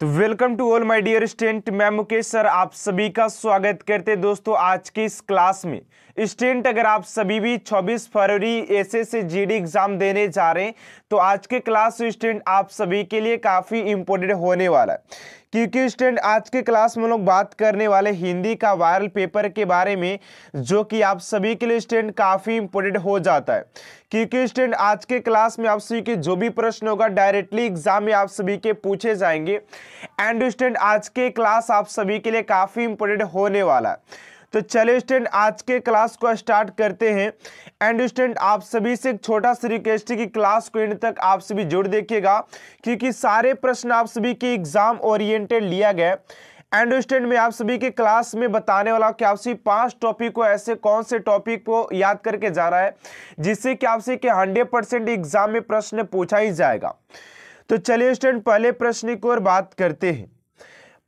तो welcome to all my dear student मैं Mukesh sir आप सभी का स्वागत करते दोस्तों आज की इस क्लास में स्टूडेंट अगर आप सभी भी 26 फरवरी ऐसे से जीडी एग्जाम देने जा रहे हैं तो आज के क्लास स्टूडेंट आप सभी के लिए काफ़ी इंपॉर्टेंट होने वाला है क्योंकि स्टूडेंट आज के क्लास में लोग बात करने वाले हिंदी का वायरल पेपर के बारे में जो कि आप सभी के लिए स्टूडेंट काफ़ी इंपोर्टेंट हो जाता है क्योंकि स्टूडेंट आज के क्लास में आप सभी के जो भी प्रश्न होगा डायरेक्टली एग्जाम में आप सभी के पूछे जाएंगे एंड स्टूडेंट आज के क्लास आप सभी के लिए काफ़ी इंपोर्टेंट होने वाला है तो चलिए स्टूडेंट आज के क्लास को स्टार्ट करते हैं एंड स्टूडेंट आप सभी से एक छोटा सा रिक्वेस्ट है कि क्लास को एंड तक आप सभी जुड़ देखिएगा क्योंकि सारे प्रश्न आप सभी के एग्जाम ओरिएंटेड लिया गया एंड स्टैंड में आप सभी के क्लास में बताने वाला कि आपसे पांच टॉपिक को ऐसे कौन से टॉपिक को याद करके जा रहा है जिससे कि आपसे के हंड्रेड परसेंट एग्जाम में प्रश्न पूछा ही जाएगा तो चलिए स्टूडेंट पहले प्रश्न की ओर बात करते हैं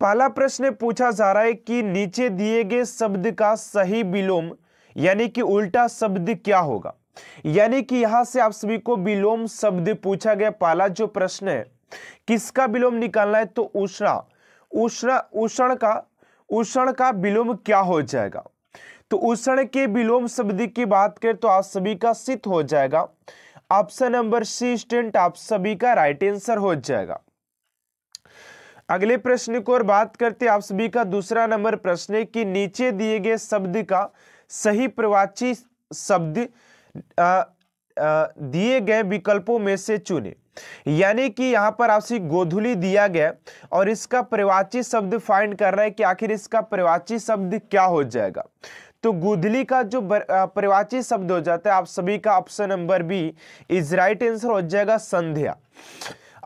पहला प्रश्न पूछा जा रहा है कि नीचे दिए गए शब्द का सही विलोम यानी कि उल्टा शब्द क्या होगा यानी कि यहां से आप सभी को विलोम शब्द पूछा गया पहला जो प्रश्न है किसका विलोम निकालना है तो उष्णा उष्णा उष्ण का उष्ण का विलोम क्या हो जाएगा तो उष्ण के विलोम शब्द की बात करें तो आप सभी का सित हो जाएगा ऑप्शन नंबर सी स्टेंट आप सभी का राइट आंसर हो जाएगा अगले प्रश्न को और बात करते आप सभी का दूसरा नंबर प्रश्न है कि नीचे दिए गए शब्द का सही प्रवाची शब्द दिए गए विकल्पों में से चुने यानी कि यहाँ पर आपसे गोधुली दिया गया और इसका प्रवाची शब्द फाइंड कर रहा है कि आखिर इसका प्रवाची शब्द क्या हो जाएगा तो गोधली का जो प्रवाची शब्द हो जाता है आप सभी का option number B is right answer हो जाएगा Sandhya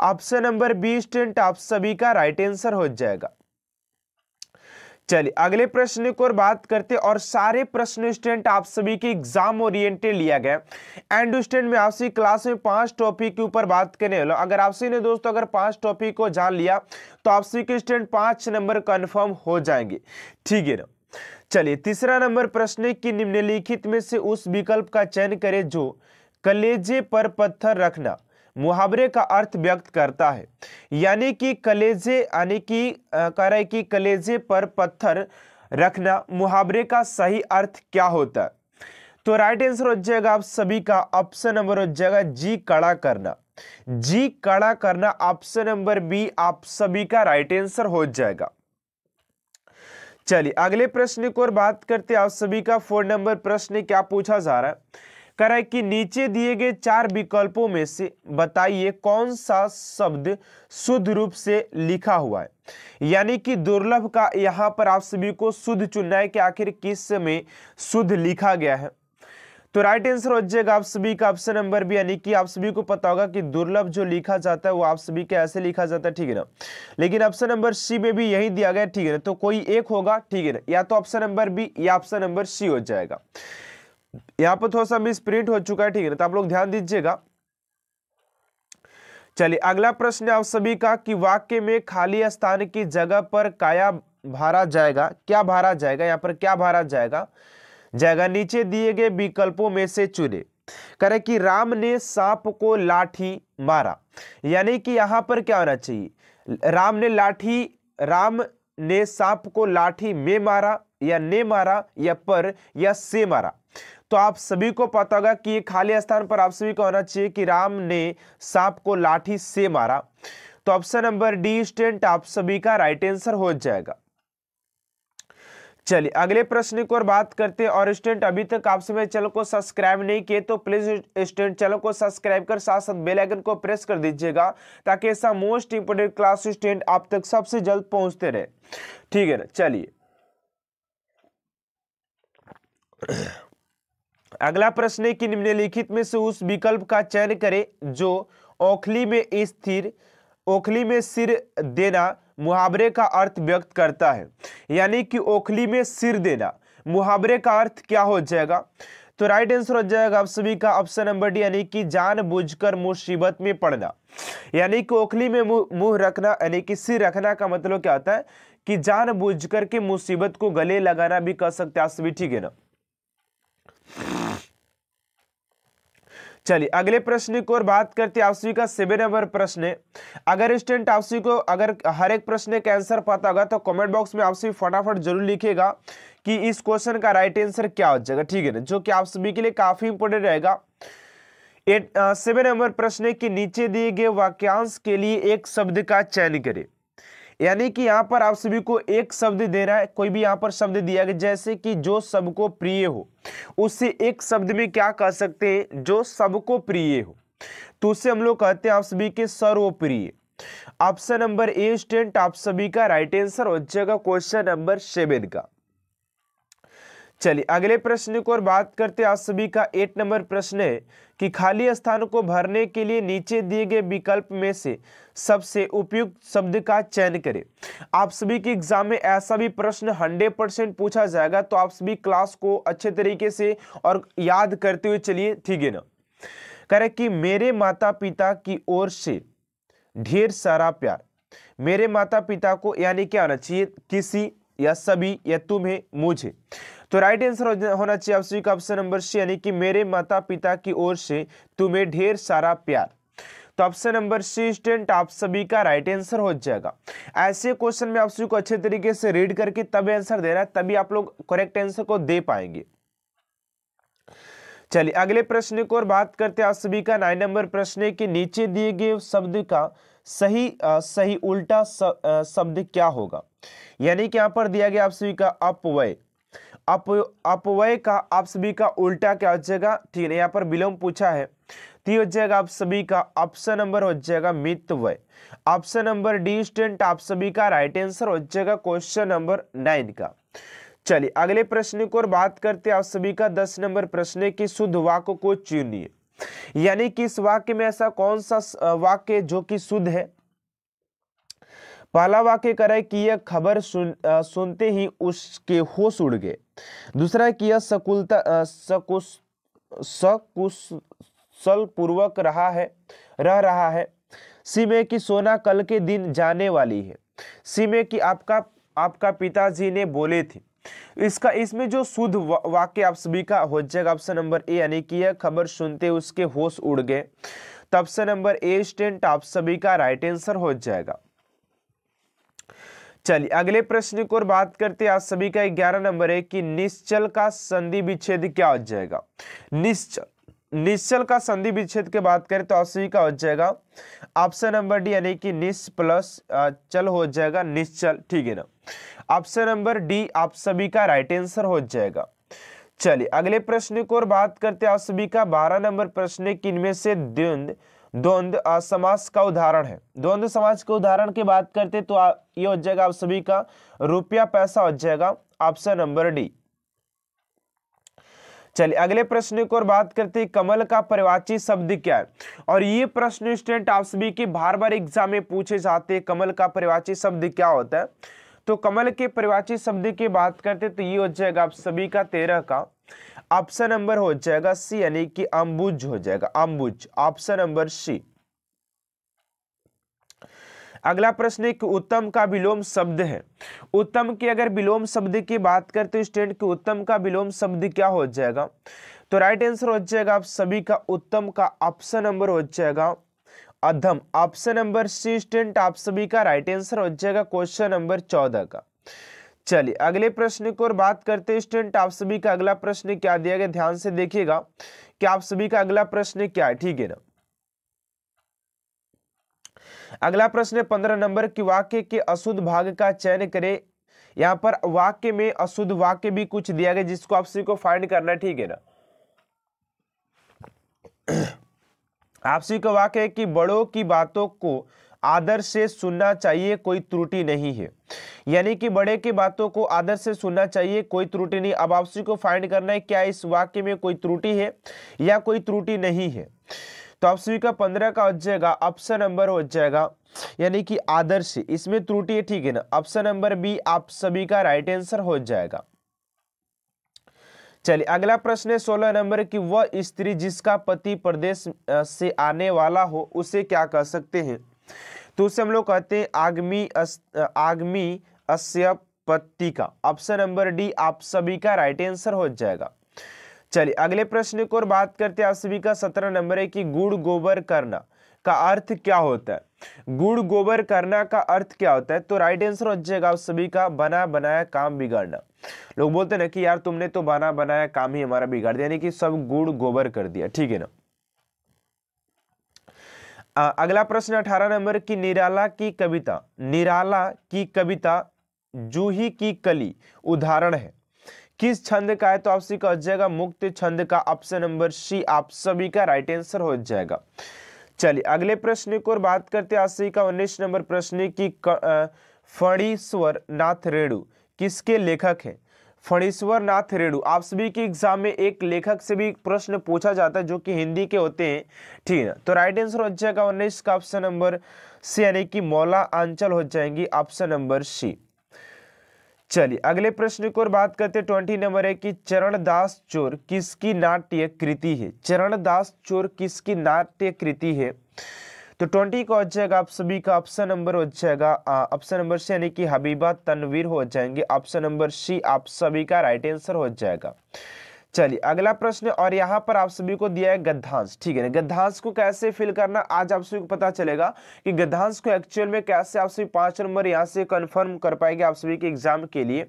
option number B student आप सभी का राइट आंसर हो जाएगा चलिए अगले प्रश्न को बात करते और सारे प्रश्न स्टेंट आप सभी के एग्जाम ओरिएंटेड लिया गया एंड स्टेंट में आपसे क्लास में पांच टॉपिक के ऊपर बात करने वाला अगर आपसे ने दोस्तों अगर पांच टॉपिक को जान लिया तो आपसी के स्टेंट पांच नंबर कंफर्म हो जाएंगे ठीक है ना चलिए तीसरा नंबर प्रश्न की निम्नलिखित में से उस विकल्प का चयन करें जो कलेजे पर पत्थर रखना मुहावरे का अर्थ व्यक्त करता है यानी कि कलेजे यानी कि कह रहे कि कलेजे पर पत्थर रखना मुहावरे का सही अर्थ क्या होता है तो राइट आंसर हो जाएगा आप सभी का ऑप्शन नंबर हो जाएगा जी कड़ा करना जी कड़ा करना ऑप्शन नंबर बी आप सभी का राइट आंसर हो जाएगा चलिए अगले प्रश्न की ओर बात करते हैं आप सभी का फोर नंबर प्रश्न क्या पूछा जा रहा है कह रहा है कि नीचे दिए गए चार विकल्पों में से बताइए कौन सा शब्द शुद्ध रूप से लिखा हुआ है यानी कि दुर्लभ का यहां पर आप सभी को शुद्ध चुनना है कि आखिर किस में शुद्ध लिखा गया है तो राइट आंसर हो जाएगा आप सभी का ऑप्शन नंबर भी यानी कि आप सभी को पता होगा कि दुर्लभ जो लिखा जाता है वो आप सभी के ऐसे लिखा जाता है ठीक है ना लेकिन ऑप्शन नंबर सी में भी यही दिया गया ठीक है ना तो कोई एक होगा ठीक है ना या तो ऑप्शन नंबर बी या ऑप्शन नंबर सी हो जाएगा यहाँ पर थोड़ा सा मिस प्रिंट हो चुका है ठीक है ना तो आप लोग ध्यान दीजिएगा चलिए अगला प्रश्न आप सभी का कि वाक्य में खाली स्थान की जगह पर काया भारा जाएगा क्या भारा जाएगा यहाँ पर क्या भारा जाएगा जाएगा नीचे दिए गए विकल्पों में से चुने करें कि राम ने सांप को लाठी मारा यानी कि यहाँ पर क्या होना चाहिए राम ने लाठी राम ने सांप को लाठी में मारा या ने मारा या पर या से मारा तो आप सभी को पता होगा कि खाली स्थान पर आप सभी को होना चाहिए कि राम ने सांप को लाठी से मारा तो ऑप्शन नंबर डी स्टेंट आप सभी का राइट आंसर हो जाएगा चलिए अगले प्रश्न की ओर बात करते हैं और स्टूडेंट अभी तक आप सभी चैनल को सब्सक्राइब नहीं किए तो प्लीज स्टूडेंट चैनल को सब्सक्राइब कर साथ साथ बेल आइकन को प्रेस कर दीजिएगा ताकि ऐसा मोस्ट इंपोर्टेंट क्लास स्टूडेंट आप तक सबसे जल्द पहुंचते रहे ठीक है ना चलिए अगला प्रश्न है कि निम्नलिखित में से उस विकल्प का चयन करें जो ओखली में स्थिर ओखली में सिर देना मुहावरे का अर्थ व्यक्त करता है यानी कि ओखली में सिर देना मुहावरे का अर्थ क्या हो जाएगा तो राइट आंसर हो जाएगा आप सभी का ऑप्शन नंबर डी यानी कि कर मुसीबत में पड़ना यानी कि ओखली में मुंह रखना यानी कि सिर रखना का मतलब क्या होता है कि बुझ के मुसीबत को गले लगाना भी कर सकते हैं आप सभी ठीक है ना चलिए अगले प्रश्न की ओर बात करते हैं का सेवन नंबर प्रश्न अगर स्टूडेंट आपसी को अगर हर एक प्रश्न का आंसर पता होगा तो कमेंट बॉक्स में आपसी फटाफट जरूर लिखेगा कि इस क्वेश्चन का राइट आंसर क्या हो जाएगा ठीक है ना जो कि आप सभी के लिए काफी इंपोर्टेंट रहेगा सेवन नंबर प्रश्न के नीचे दिए गए वाक्यांश के लिए एक शब्द का चयन करें यानी कि यहाँ पर आप सभी को एक शब्द दे रहा है कोई भी यहाँ पर शब्द दिया गया जैसे कि जो सबको प्रिय हो उससे एक शब्द में क्या कह सकते हैं जो सबको प्रिय हो तो उससे हम लोग कहते हैं आप सभी के सर्वप्रिय ऑप्शन नंबर ए स्टेंट आप सभी का राइट आंसर हो जाएगा क्वेश्चन नंबर सेवन का चलिए अगले प्रश्न को और बात करते हैं आप सभी का एट नंबर प्रश्न है कि खाली स्थान को भरने के लिए नीचे दिए गए विकल्प में से सबसे उपयुक्त शब्द का चयन करें आप सभी के एग्जाम में ऐसा भी प्रश्न हंड्रेड परसेंट पूछा जाएगा तो आप सभी क्लास को अच्छे तरीके से और याद करते हुए चलिए ठीक है ना करें कि मेरे माता पिता की ओर से ढेर सारा प्यार मेरे माता पिता को यानी क्या आना चाहिए किसी या सभी या तुम्हें मुझे तो राइट आंसर होना चाहिए आप सभी का ऑप्शन नंबर सी यानी कि मेरे माता पिता की ओर से तुम्हें ढेर सारा प्यार तो ऑप्शन नंबर सी स्टेंट आप सभी का राइट आंसर हो जाएगा ऐसे क्वेश्चन में आप सभी को अच्छे तरीके से रीड करके तब आंसर देना है तभी आप लोग करेक्ट आंसर को दे पाएंगे चलिए अगले प्रश्न को और बात करते हैं आप सभी का नाइन नंबर प्रश्न के नीचे दिए गए शब्द का सही आ, सही उल्टा शब्द क्या होगा यानी कि यहाँ पर दिया गया आप सभी का अपवय अप अपवय का आप सभी का उल्टा क्या हो जाएगा ठीक है यहाँ पर विलोम पूछा है ती हो जाएगा आप सभी का ऑप्शन नंबर हो जाएगा मितव्यय ऑप्शन नंबर डी स्टेंट आप सभी का राइट आंसर हो जाएगा क्वेश्चन नंबर नाइन का चलिए अगले प्रश्न को और बात करते हैं आप सभी का दस नंबर प्रश्न की शुद्ध वाक्य को चुनिए यानी कि इस वाक्य में ऐसा कौन सा वाक्य जो कि शुद्ध है पहला वाक्य है कि यह खबर सुन, सुनते ही उसके होश उड़ गए दूसरा कि यह सकुलता सकुश सकुशल पूर्वक रहा है रह रहा है सीमे की सोना कल के दिन जाने वाली है सीमे की आपका आपका पिताजी ने बोले थे इसका इसमें जो शुद्ध वाक्य आप सभी का हो जाएगा ऑप्शन नंबर ए यानी कि यह खबर सुनते उसके होश उड़ गए तो ऑप्शन नंबर ए स्टेंट आप सभी का राइट आंसर हो जाएगा चलिए अगले प्रश्न की ओर बात करते हैं आप सभी का ग्यारह नंबर है कि निश्चल का संधि विच्छेद क्या हो जाएगा निश्चल निश्चल का संधि विच्छेद की बात करें तो आप सभी का हो जाएगा ऑप्शन नंबर डी यानी कि निश प्लस चल हो जाएगा निश्चल ठीक है ना ऑप्शन नंबर डी आप सभी का राइट आंसर हो जाएगा चलिए अगले प्रश्न को ओर बात करते हैं आप सभी का बारह नंबर प्रश्न किनमें से द्वंद्व द्वंद समास का उदाहरण है द्वंद समाज के उदाहरण की बात करते तो ये हो जाएगा आप सभी का रुपया पैसा हो जाएगा ऑप्शन नंबर डी चलिए अगले प्रश्न की ओर बात करते हैं कमल का परिवाची शब्द क्या है और ये प्रश्न स्टूडेंट आप सभी के बार बार एग्जाम में पूछे जाते हैं कमल का परिवाची शब्द क्या होता है तो कमल के परिवाची शब्द की बात करते तो ये हो जाएगा आप सभी का तेरह का ऑप्शन नंबर हो जाएगा सी यानी कि अम्बुज हो जाएगा अम्बुज ऑप्शन नंबर सी अगला प्रश्न है कि उत्तम का विलोम शब्द है उत्तम के अगर विलोम शब्द की बात करते तो स्टूडेंट के उत्तम का विलोम शब्द क्या हो जाएगा तो राइट आंसर हो जाएगा आप सभी का उत्तम का ऑप्शन नंबर हो जाएगा अधम ऑप्शन नंबर सी स्टूडेंट आप सभी का राइट आंसर हो जाएगा क्वेश्चन नंबर चौदह का चलिए अगले प्रश्न की ओर बात करते हैं स्टूडेंट आप सभी का अगला प्रश्न क्या दिया गया ध्यान से देखिएगा कि आप सभी का अगला प्रश्न क्या है ठीक है ना अगला प्रश्न है पंद्रह नंबर की वाक्य के अशुद्ध भाग का चयन करें यहां पर वाक्य में अशुद्ध वाक्य भी कुछ दिया गया जिसको आप सभी को फाइंड करना है ठीक है ना आप सभी का वाक्य है कि बड़ों की बातों को आदर से सुनना चाहिए कोई त्रुटि नहीं है यानी कि बड़े की बातों को आदर से सुनना चाहिए कोई त्रुटि नहीं अब आपसी को फाइंड करना है क्या इस वाक्य में कोई त्रुटि है या कोई त्रुटि नहीं है तो ऑप्शन का पंद्रह का हो जाएगा ऑप्शन नंबर हो जाएगा यानी कि आदर्श इसमें त्रुटि है ठीक है ना ऑप्शन नंबर बी आप सभी का राइट आंसर हो जाएगा चलिए अगला प्रश्न है सोलह नंबर की वह स्त्री जिसका पति प्रदेश से आने वाला हो उसे क्या कह सकते हैं तो उसे हम लोग कहते हैं आगमी आगमी अस्य का ऑप्शन नंबर डी आप सभी का राइट आंसर हो जाएगा चलिए अगले प्रश्न को और बात करते हैं आप सभी का सत्रह नंबर है कि गुड़ गोबर करना का अर्थ क्या होता है गुड़ गोबर करना का अर्थ क्या होता है तो राइट आंसर हो जाएगा आप सभी का बना बनाया काम बिगाड़ना लोग बोलते ना कि यार तुमने तो बना बनाया काम ही हमारा बिगाड़ दिया यानी कि सब गुड़ गोबर कर दिया ठीक है ना आ, अगला प्रश्न अठारह नंबर की निराला की कविता निराला की कविता जूही की कली उदाहरण है किस छंद का है तो आपसे कह जाएगा मुक्त छंद का ऑप्शन नंबर सी आप सभी का राइट आंसर हो जाएगा चलिए अगले प्रश्न की ओर बात करते हैं आशी का उन्नीस नंबर प्रश्न की फणीश्वर नाथ रेणु किसके लेखक है फणीश्वर नाथ रेणु आप सभी के एग्जाम में एक लेखक से भी प्रश्न पूछा जाता है जो कि हिंदी के होते हैं ठीक है ना तो राइट आंसर हो जाएगा उन्नीस का ऑप्शन नंबर सी यानी कि मौला आंचल हो जाएंगी ऑप्शन नंबर सी चलिए अगले प्रश्न की ओर बात करते हैं ट्वेंटी नंबर है कि दास चोर किसकी नाट्य कृति है चरण दास चोर किसकी नाट्य कृति है तो ट्वेंटी का हो जाएगा आप सभी का ऑप्शन नंबर हो जाएगा ऑप्शन नंबर सी यानी कि हबीबा तनवीर हो जाएंगे ऑप्शन नंबर सी आप सभी का राइट आंसर हो जाएगा चलिए अगला प्रश्न और यहाँ पर आप सभी को दिया है गद्धांश ठीक है ना गद्धांश को कैसे फिल करना आज आप सभी को पता चलेगा कि गद्धांश को एक्चुअल में कैसे आप सभी पांच नंबर यहाँ से कंफर्म कर पाएंगे आप सभी के एग्जाम के लिए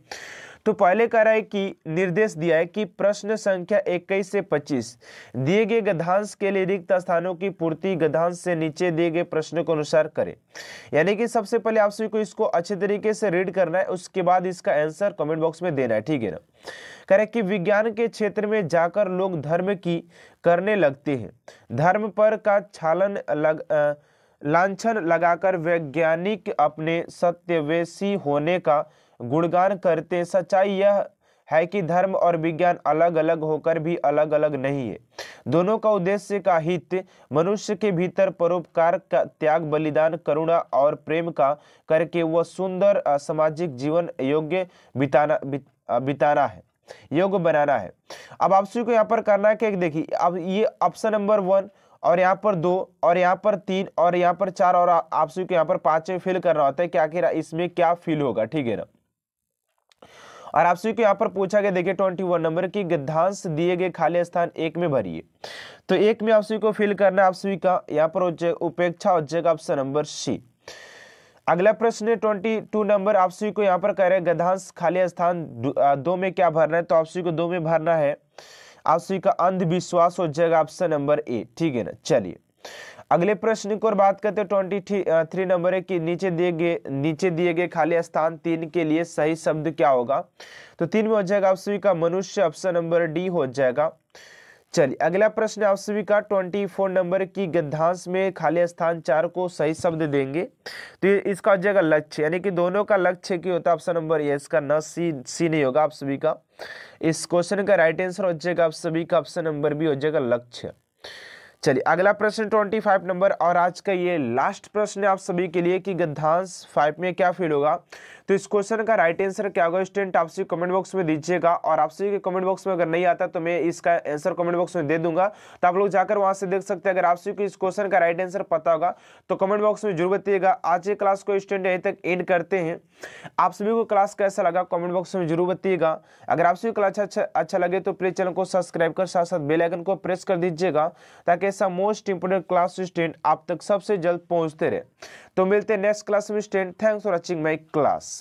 तो पहले कह रहा है कि निर्देश दिया है कि प्रश्न संख्या 21 से 25 दिए गए गधांश के लिए रिक्त स्थानों की पूर्ति गधांश से नीचे दिए गए प्रश्न के अनुसार करें यानी कि सबसे पहले आप सभी को इसको अच्छे तरीके से रीड करना है उसके बाद इसका आंसर कमेंट बॉक्स में देना है ठीक है ना कह रहे कि विज्ञान के क्षेत्र में जाकर लोग धर्म की करने लगते हैं धर्म पर का छालन लग आ, लांछन लगाकर वैज्ञानिक अपने सत्यवेशी होने का गुणगान करते सच्चाई यह है कि धर्म और विज्ञान अलग अलग होकर भी अलग अलग नहीं है दोनों का उद्देश्य का हित मनुष्य के भीतर परोपकार का त्याग बलिदान करुणा और प्रेम का करके वह सुंदर सामाजिक जीवन योग्य बिताना बित, बिताना है योग बनाना है अब आप सभी को यहाँ पर करना है कि देखिए अब ये ऑप्शन नंबर वन और यहाँ पर दो और यहाँ पर तीन और यहाँ पर चार और आपसी को यहाँ पर पाँच फिल करना होता है कि आखिर इसमें क्या फील होगा ठीक है ना और आपसे को यहाँ पर पूछा गया देखिए ट्वेंटी वन नंबर की गद्धांश दिए गए खाली स्थान एक में भरिए तो एक में आपसे को फिल करना है आपसे का यहाँ पर उपेक्षा हो जाएगा ऑप्शन नंबर सी अगला प्रश्न है ट्वेंटी टू नंबर आप सभी को यहाँ पर कह रहे हैं गधांश खाली स्थान दो में क्या भरना है तो आप सभी को दो में भरना है आप सभी का अंधविश्वास हो जाएगा ऑप्शन नंबर ए ठीक है ना चलिए अगले प्रश्न की ओर बात करते हैं ट्वेंटी थ्री नंबर है कि नीचे दिए गए नीचे दिए गए खाली स्थान तीन के लिए सही शब्द क्या होगा तो तीन में हो जाएगा आप सभी का मनुष्य ऑप्शन नंबर डी हो जाएगा चलिए अगला प्रश्न आप सभी का ट्वेंटी फोर नंबर की गद्धांश में खाली स्थान चार को सही शब्द देंगे तो इसका हो जाएगा लक्ष्य यानी कि दोनों का लक्ष्य क्यों होता है ऑप्शन नंबर ये इसका न सी सी नहीं होगा आप सभी का इस क्वेश्चन का राइट आंसर हो जाएगा आप सभी का ऑप्शन नंबर बी हो जाएगा लक्ष्य चलिए अगला प्रश्न ट्वेंटी फाइव नंबर और आज का ये लास्ट प्रश्न है आप सभी के लिए कि गद्धांश फाइव में क्या फील होगा तो इस क्वेश्चन का राइट आंसर क्या होगा स्टूडेंट आपसे कमेंट बॉक्स में दीजिएगा और आपसे के कमेंट बॉक्स में अगर नहीं आता तो मैं इसका आंसर कमेंट बॉक्स में दे दूंगा तो आप लोग जाकर वहां से देख सकते हैं अगर आपसे को इस क्वेश्चन का राइट आंसर पता होगा तो कमेंट बॉक्स में जरूर बताइएगा आज ये क्लास को स्टूडेंट यहीं तक एंड करते हैं आप सभी को क्लास कैसा लगा कमेंट बॉक्स में जरूर बताइएगा अगर आप सभी अच्छा अच्छा अच्छा लगे तो प्लीज चैनल को सब्सक्राइब कर साथ साथ बेलाइकन को प्रेस कर दीजिएगा ताकि ऐसा मोस्ट इंपोर्टेंट क्लास स्टूडेंट आप तक सबसे जल्द पहुंचते रहे तो मिलते हैं नेक्स्ट क्लास में student thanks for watching my class